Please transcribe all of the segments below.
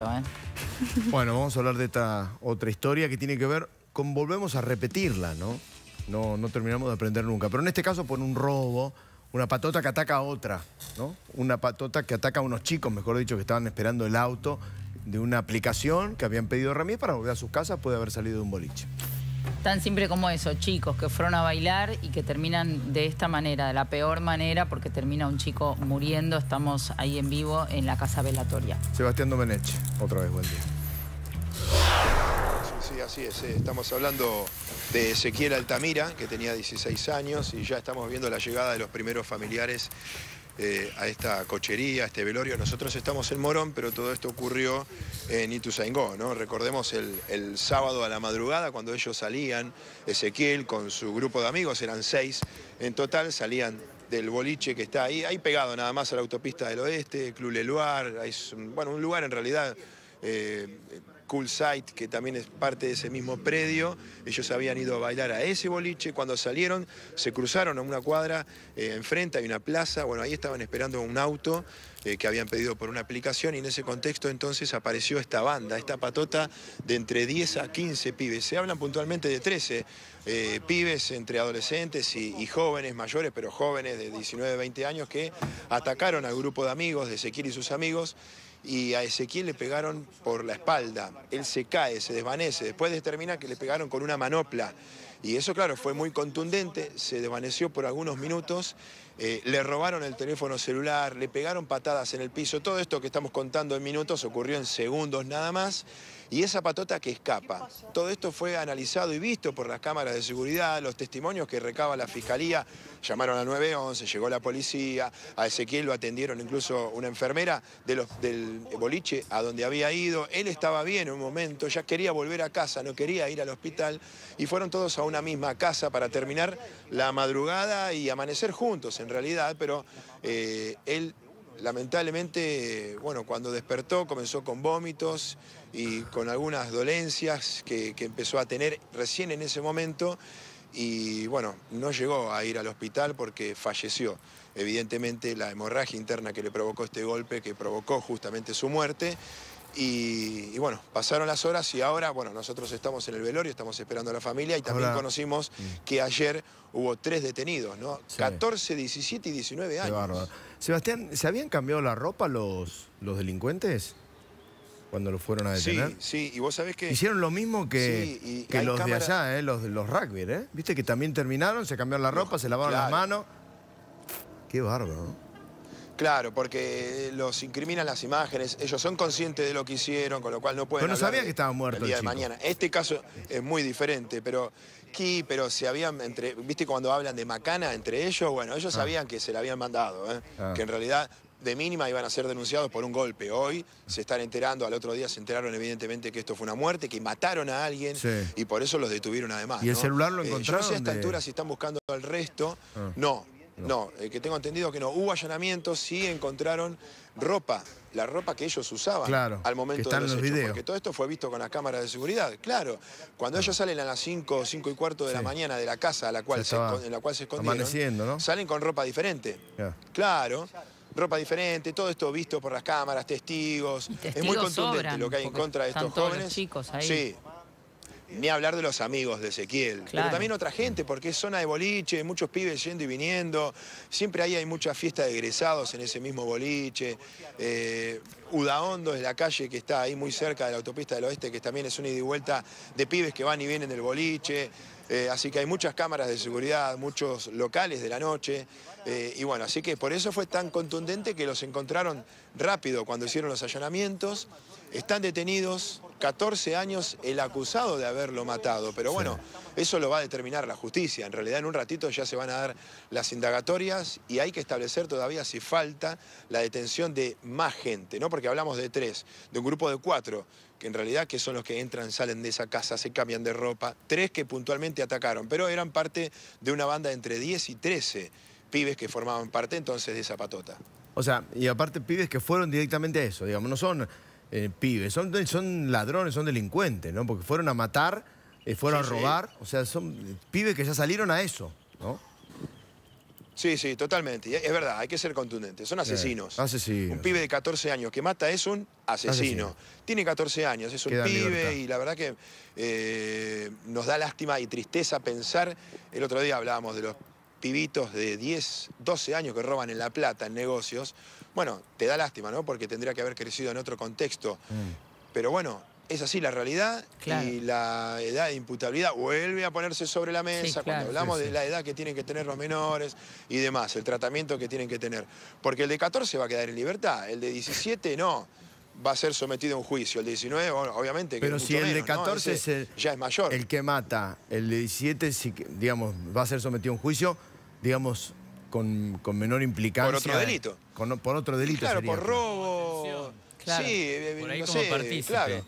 ¿eh? Bueno, vamos a hablar de esta otra historia que tiene que ver con volvemos a repetirla, ¿no? No, terminamos de aprender nunca. Pero en este caso por un robo, una patota que ataca a otra, ¿no? Una patota que ataca a unos chicos, mejor dicho, que estaban esperando el auto de una aplicación que habían pedido Ramírez para volver a sus casas puede haber salido de un boliche. Tan simple como eso, chicos que fueron a bailar y que terminan de esta manera, de la peor manera, porque termina un chico muriendo. Estamos ahí en vivo en la casa velatoria. Sebastián Domenech, otra vez buen día. Sí, así es. Eh. Estamos hablando de Ezequiel Altamira, que tenía 16 años, y ya estamos viendo la llegada de los primeros familiares eh, a esta cochería, a este velorio. Nosotros estamos en Morón, pero todo esto ocurrió en Ituzaingó, ¿no? Recordemos el, sábado a la madrugada cuando ellos salían, Ezequiel con su grupo de amigos, eran seis en total, salían del boliche que está ahí, ahí pegado nada más a la autopista del oeste, Club Leluar, bueno, un lugar en realidad... Eh, Cool Site, que también es parte de ese mismo predio. Ellos habían ido a bailar a ese boliche. Cuando salieron, se cruzaron a una cuadra eh, enfrente, hay una plaza. Bueno, ahí estaban esperando un auto eh, que habían pedido por una aplicación y en ese contexto entonces apareció esta banda, esta patota de entre 10 a 15 pibes. Se hablan puntualmente de 13 eh, pibes entre adolescentes y, y, jóvenes mayores, pero jóvenes de 19, 20 años que atacaron al grupo de amigos, de Ezequiel y sus amigos, y a Ezequiel le pegaron por la espalda. Él se cae, se desvanece. Después determina que le pegaron con una manopla. Y eso, claro, fue muy contundente, se desvaneció por algunos minutos eh, le robaron el teléfono celular, le pegaron patadas en el piso. Todo esto que estamos contando en minutos ocurrió en segundos nada más. Y esa patota que escapa. Todo esto fue analizado y visto por las cámaras de seguridad, los testimonios que recaba la fiscalía. Llamaron a 911, llegó la policía, a Ezequiel lo atendieron incluso una enfermera de los, del boliche a donde había ido. Él estaba bien en un momento, ya quería volver a casa, no quería ir al hospital. Y fueron todos a una misma casa para terminar la madrugada y amanecer juntos realidad, pero eh, él lamentablemente, bueno, cuando despertó comenzó con vómitos y con algunas dolencias que, que, empezó a tener recién en ese momento y bueno, no llegó a ir al hospital porque falleció. Evidentemente la hemorragia interna que le provocó este golpe, que provocó justamente su muerte y, bueno, pasaron las horas y ahora, bueno, nosotros estamos en el velorio, estamos esperando a la familia y también conocimos mm. que ayer hubo tres detenidos, ¿no? 14, 17 y 19 Qué años. Bárbaro. Sebastián, ¿se habían cambiado la ropa los, los delincuentes? Cuando los fueron a detener. Sí, sí, y vos sabés que... Hicieron lo mismo que, los de allá, ¿eh? los, los rugby, ¿eh? Viste que también terminaron, se cambiaron la ropa, se lavaron las manos. Qué bárbaro, Claro, porque eh, los incriminan las imágenes, ellos son conscientes de lo que hicieron, con lo cual no pueden. Pero no sabía que estaba muerto. El día de mañana. Este caso es muy diferente, pero aquí, pero se habían entre, viste cuando hablan de macana entre ellos, bueno, ellos ah. sabían que se la habían mandado, ¿eh? ah. que en realidad de mínima iban a ser denunciados por un golpe. Hoy se están enterando, al otro día se enteraron evidentemente que esto fue una muerte, que mataron a alguien y por eso los detuvieron además. ¿Y el celular lo eh, encontraron? sé a esta altura si están buscando al resto. Ah. No, no, eh, que tengo entendido que no. Hubo allanamientos, sí encontraron ropa, la ropa que ellos usaban al momento de los, los videos. Porque todo esto fue visto con las cámaras de seguridad. Claro, cuando ellos salen a las 5, 5 y cuarto de la mañana de la casa a la cual se, en la cual se escondieron, salen con ropa diferente. Claro ropa diferente, todo esto visto por las cámaras, testigos. es muy contundente lo que hay en contra de estos jóvenes. Sí, ni hablar de los amigos de Ezequiel. Pero también otra gente, porque es zona de boliche, muchos pibes yendo y viniendo. Siempre ahí hay mucha fiesta de egresados en ese mismo boliche. Eh, Udaondo es la calle que está ahí muy cerca de la autopista del oeste, que también es una ida y vuelta de pibes que van y vienen del boliche. Eh, así que hay muchas cámaras de seguridad, muchos locales de la noche. Eh, y bueno, así que por eso fue tan contundente que los encontraron rápido cuando hicieron los allanamientos. Están detenidos, 14 años el acusado de haberlo matado. Pero bueno, eso lo va a determinar la justicia. En realidad en un ratito ya se van a dar las indagatorias y hay que establecer todavía si falta la detención de más gente, ¿no? Porque hablamos de tres, de un grupo de cuatro que en realidad que son los que entran, salen de esa casa, se cambian de ropa, tres que puntualmente atacaron, pero eran parte de una banda entre 10 y 13 pibes que formaban parte entonces de esa patota. O sea, y aparte pibes que fueron directamente a eso, digamos, no son eh, pibes, son, son ladrones, son delincuentes, ¿no? Porque fueron a matar, eh, fueron a robar, o sea, son pibes que ya salieron a eso, ¿no? Sí, sí, totalmente. Es verdad, hay que ser contundente. Son asesinos. Un pibe de 14 años que mata es un asesino. Tiene 14 años, es un pibe y la verdad que eh, nos da lástima y tristeza pensar. El otro día hablábamos de los pibitos de 10, 12 años que roban en La Plata, en negocios. Bueno, te da lástima, ¿no? Porque tendría que haber crecido en otro contexto. Mm. Pero bueno, es así la realidad y la edad de imputabilidad vuelve a ponerse sobre la mesa cuando hablamos de la edad que tienen que tener los menores y demás, el tratamiento que tienen que tener. Porque el de 14 va a quedar en libertad, el de 17 no va a ser sometido a un juicio. El de 19, obviamente. Pero si el de 14 ya es mayor. El que mata, el de 17, digamos, va a ser sometido a un juicio, digamos, con, menor implicancia. Por otro delito. por otro delito. claro, por robo. sí, eh, sé, claro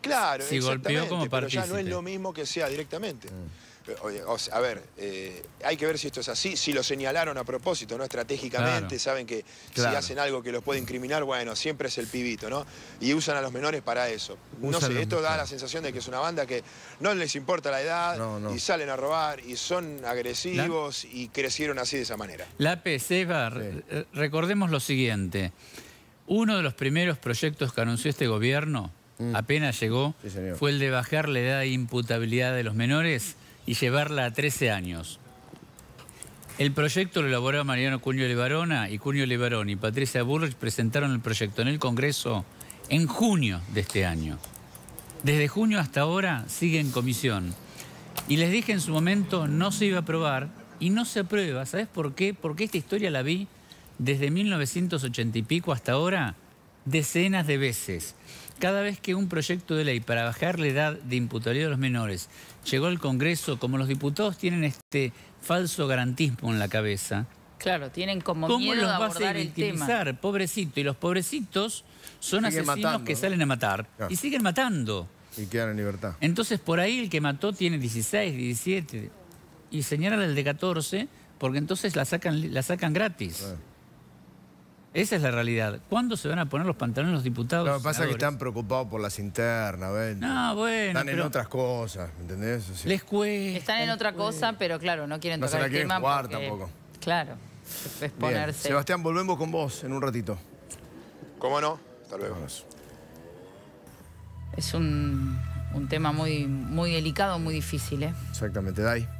claro, si golpeó como pero ya no es lo mismo que sea directamente. Ah. Eh, eh, a ver, eh, hay que ver si esto es así, si lo señalaron a propósito, ¿no? Estratégicamente, saben que si hacen algo que los puede incriminar, bueno, siempre es el pibito, ¿no? Y usan a los menores para eso. no sé, esto da la sensación de que es una banda que no les importa la edad y salen a robar y son agresivos y crecieron así de esa manera. La PC, recordemos lo siguiente. Uno de los primeros proyectos que anunció este gobierno, mm. apenas llegó, fue el de bajar la edad de imputabilidad de los menores y llevarla a 13 años. El proyecto lo elaboró Mariano Cuño Levarona y Cuño Levarón y Patricia Burrich presentaron el proyecto en el Congreso en junio de este año. Desde junio hasta ahora sigue en comisión. Y les dije en su momento no se iba a aprobar y no se aprueba. ¿Sabes por qué? Porque esta historia la vi desde 1980 y pico hasta ahora, decenas de veces. Cada vez que un proyecto de ley para bajar la edad de imputabilidad de los menores llegó al Congreso, como los diputados tienen este falso garantismo en la cabeza. Claro, tienen como ¿cómo miedo los vas a el tema? pobrecito? Y los pobrecitos son asesinos que salen a matar y siguen matando. Y quedan en libertad. Entonces, por ahí el que mató tiene 16, 17 y señalan el de 14 porque entonces la sacan, la sacan gratis. Esa es la realidad. ¿Cuándo se van a poner los pantalones los diputados? Lo que pasa es que están preocupados por las internas, ¿ven? No, bueno. Están en otras cosas, ¿entendés? les cuesta. Están en otra cosa, pero claro, no quieren tocar se la No quieren jugar tampoco. Claro, Sebastián, volvemos con vos en un ratito. ¿Cómo no? Tal vez. Es un, tema muy, muy delicado, muy difícil, ¿eh? Exactamente, Dai.